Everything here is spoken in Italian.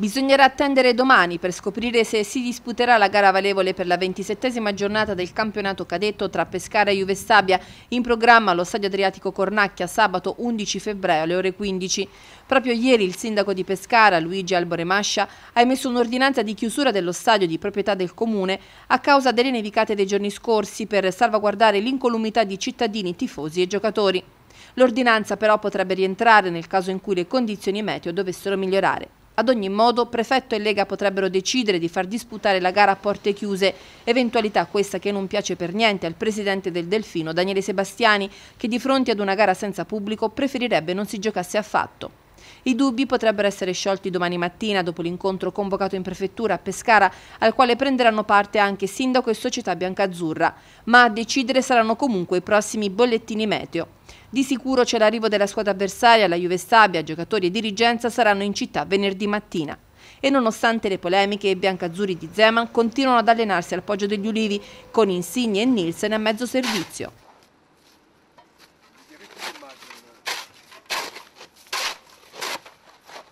Bisognerà attendere domani per scoprire se si disputerà la gara valevole per la ventisettesima giornata del campionato cadetto tra Pescara e Juve Stabia, in programma allo Stadio Adriatico Cornacchia sabato 11 febbraio alle ore 15. Proprio ieri il sindaco di Pescara, Luigi Alboremascia, ha emesso un'ordinanza di chiusura dello stadio di proprietà del comune a causa delle nevicate dei giorni scorsi per salvaguardare l'incolumità di cittadini, tifosi e giocatori. L'ordinanza però potrebbe rientrare nel caso in cui le condizioni meteo dovessero migliorare. Ad ogni modo, Prefetto e Lega potrebbero decidere di far disputare la gara a porte chiuse, eventualità questa che non piace per niente al presidente del Delfino, Daniele Sebastiani, che di fronte ad una gara senza pubblico preferirebbe non si giocasse affatto. I dubbi potrebbero essere sciolti domani mattina dopo l'incontro convocato in prefettura a Pescara, al quale prenderanno parte anche sindaco e società biancazzurra, ma a decidere saranno comunque i prossimi bollettini meteo. Di sicuro c'è l'arrivo della squadra avversaria, la Juve Stabia, giocatori e dirigenza saranno in città venerdì mattina. E nonostante le polemiche, i biancazzurri di Zeman continuano ad allenarsi al Poggio degli Ulivi, con Insigne e Nielsen a mezzo servizio.